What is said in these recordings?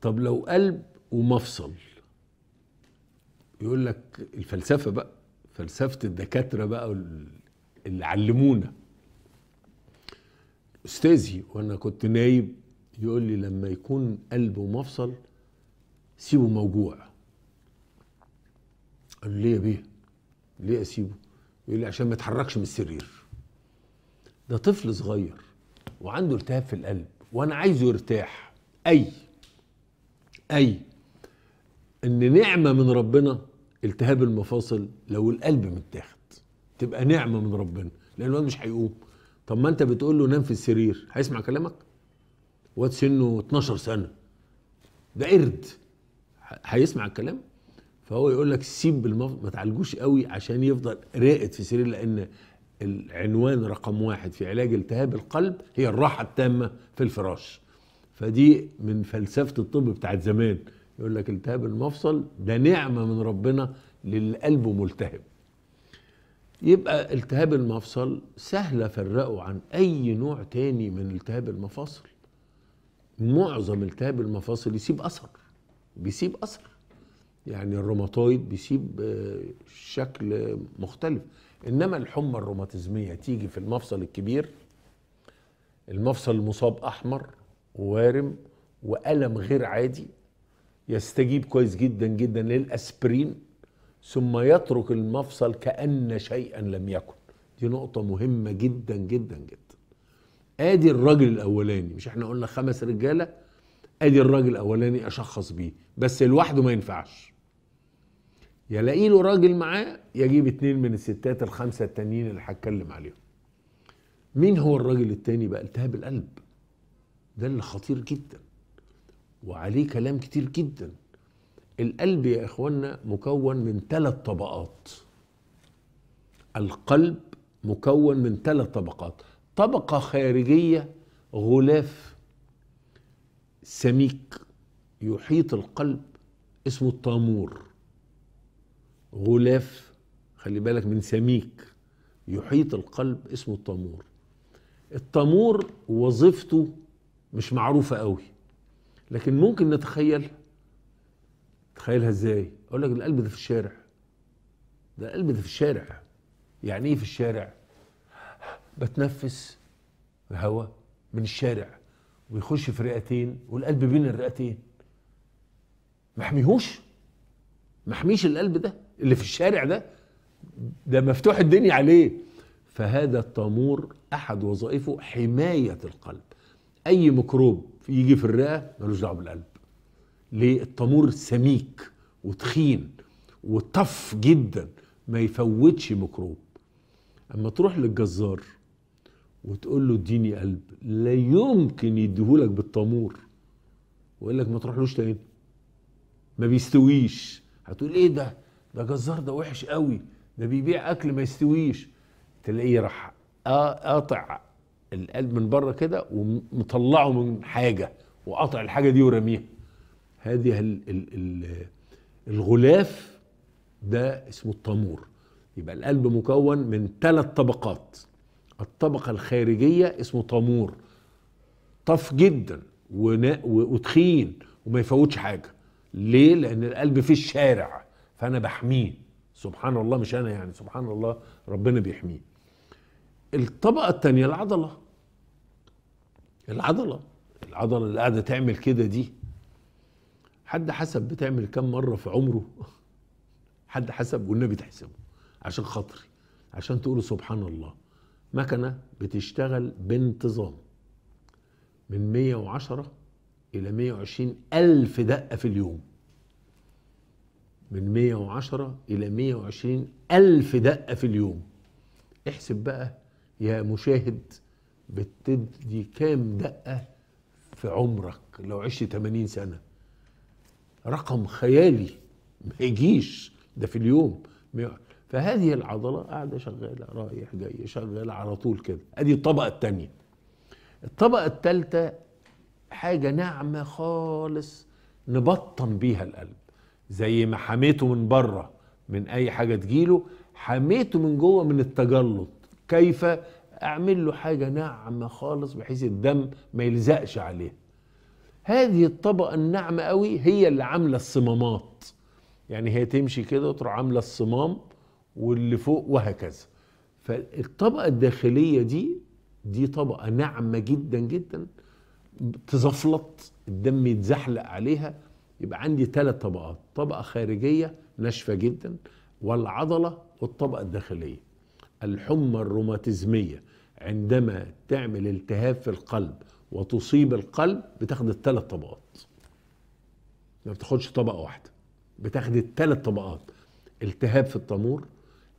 طب لو قلب ومفصل يقول لك الفلسفه بقى فلسفه الدكاتره بقى اللي علمونا استاذي وانا كنت نايب يقول لي لما يكون قلب ومفصل سيبه موجوع قال لي ليه يا بيه ليه اسيبه يقول لي عشان ما يتحركش من السرير ده طفل صغير وعنده التهاب في القلب وانا عايزه يرتاح اي أي إن نعمة من ربنا التهاب المفاصل لو القلب متاخد تبقى نعمة من ربنا لأن الواد مش هيقوم طب ما أنت بتقول له نام في السرير هيسمع كلامك؟ واد سنه 12 سنة ده قرد هيسمع الكلام فهو يقول لك سيب المف... ما تعالجوش قوي عشان يفضل راقد في السرير لان العنوان رقم واحد في علاج التهاب القلب هي الراحه التامه في الفراش فدي من فلسفه الطب بتاعت زمان يقول لك التهاب المفصل ده نعمه من ربنا للي قلبه ملتهب يبقى التهاب المفصل سهل افرقه عن اي نوع تاني من التهاب المفاصل معظم التهاب المفاصل يسيب اثر بيسيب اثر يعني الروماتويد بيسيب آه، شكل مختلف انما الحمى الروماتيزميه تيجي في المفصل الكبير المفصل المصاب احمر وارم وألم غير عادي يستجيب كويس جدا جدا للأسبرين ثم يترك المفصل كأن شيئا لم يكن دي نقطة مهمة جدا جدا جدا ادي الراجل الاولاني مش احنا قلنا خمس رجاله ادي الراجل الاولاني اشخص بيه بس لوحده ما ينفعش يلاقي له راجل معاه يجيب اتنين من الستات الخمسه التانيين اللي هتكلم عليهم مين هو الراجل التاني بقى التهاب القلب ده اللي خطير جدا وعليه كلام كتير جدا القلب يا اخوانا مكون من ثلاث طبقات القلب مكون من ثلاث طبقات طبقه خارجيه غلاف سميك يحيط القلب اسمه الطامور غلاف خلي بالك من سميك يحيط القلب اسمه الطامور الطامور وظيفته مش معروفه قوي لكن ممكن نتخيل تخيلها ازاي اقول لك القلب ده في الشارع ده القلب ده في الشارع يعني ايه في الشارع بتنفس هواء من الشارع ويخش في رئتين والقلب بين الرئتين محميهوش محميش القلب ده اللي في الشارع ده ده مفتوح الدنيا عليه فهذا الطامور احد وظائفه حمايه القلب اي ميكروب يجي في الرئه ملوش دعوه بالقلب ليه التنور سميك وتخين وطف جدا ما يفوتش ميكروب اما تروح للجزار وتقول له اديني قلب لا يمكن يديهولك بالطامور ويقول لك ما تروحلوش تاني ما بيستويش هتقول ايه ده ده جزار ده وحش قوي ده بيبيع اكل ما يستويش تلاقيه راح قاطع القلب من بره كده ومطلعه من حاجه وقطع الحاجه دي ورميها هذه ال ال الـ الغلاف ده اسمه الطامور يبقى القلب مكون من ثلاث طبقات الطبقة الخارجية اسمه طامور طف جدا وتخين وما يفوتش حاجة ليه؟ لأن القلب في الشارع فأنا بحميه سبحان الله مش أنا يعني سبحان الله ربنا بيحميه الطبقة الثانية العضلة العضله العضله اللي قاعده تعمل كده دي حد حسب بتعمل كم مره في عمره حد حسب والنبي تحسبه عشان خاطري عشان تقولوا سبحان الله مكنه بتشتغل بانتظام من 110 الى 120 الف دقه في اليوم من 110 الى 120 الف دقه في اليوم احسب بقى يا مشاهد بتدي كام دقة في عمرك لو عشت 80 سنة رقم خيالي ما يجيش ده في اليوم فهذه العضلة قاعدة شغالة رايح جاي شغالة على طول كده ادي الطبقة التانية الطبقة التالتة حاجة ناعمة خالص نبطن بيها القلب زي ما حميته من بره من اي حاجة تجيله حميته من جوه من التجلط كيف اعمل له حاجه ناعمه خالص بحيث الدم ما يلزقش عليه هذه الطبقه الناعمه قوي هي اللي عامله الصمامات يعني هي تمشي كده وتروح عامله الصمام واللي فوق وهكذا فالطبقه الداخليه دي دي طبقه ناعمه جدا جدا تزفلط الدم يتزحلق عليها يبقى عندي ثلاث طبقات طبقه خارجيه ناشفه جدا والعضله والطبقه الداخليه الحمى الروماتيزميه عندما تعمل التهاب في القلب وتصيب القلب بتاخد الثلاث طبقات ما بتاخدش طبقه واحده بتاخد الثلاث طبقات التهاب في الطمور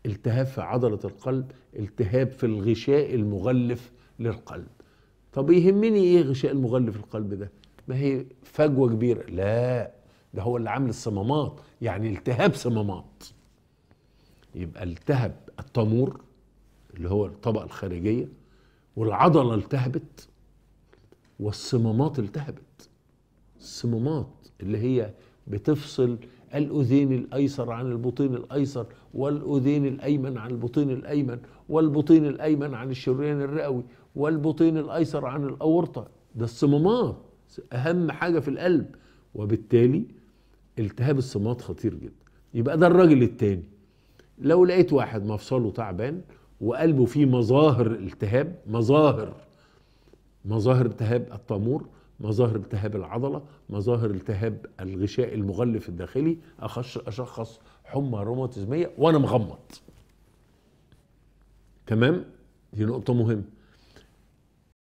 التهاب في عضله القلب التهاب في الغشاء المغلف للقلب طب يهمني ايه غشاء المغلف للقلب ده ما هي فجوه كبيره لا ده هو اللي عامل الصمامات يعني التهاب صمامات يبقى التهب الطمور اللي هو الطبقة الخارجية والعضلة التهبت والصمامات التهبت الصمامات اللي هي بتفصل الأذين الأيسر عن البطين الأيسر والأذين الأيمن عن البطين الأيمن والبطين الأيمن عن الشريان الرئوي والبطين الأيسر عن الأورطة ده الصمامات أهم حاجة في القلب وبالتالي التهاب الصمامات خطير جدا يبقى ده الراجل التاني لو لقيت واحد مفصله تعبان وقلبه فيه مظاهر التهاب مظاهر مظاهر التهاب الطامور مظاهر التهاب العضلة مظاهر التهاب الغشاء المغلف الداخلي أخش أشخص حمى روماتيزمية وأنا مغمض تمام دي نقطة مهمة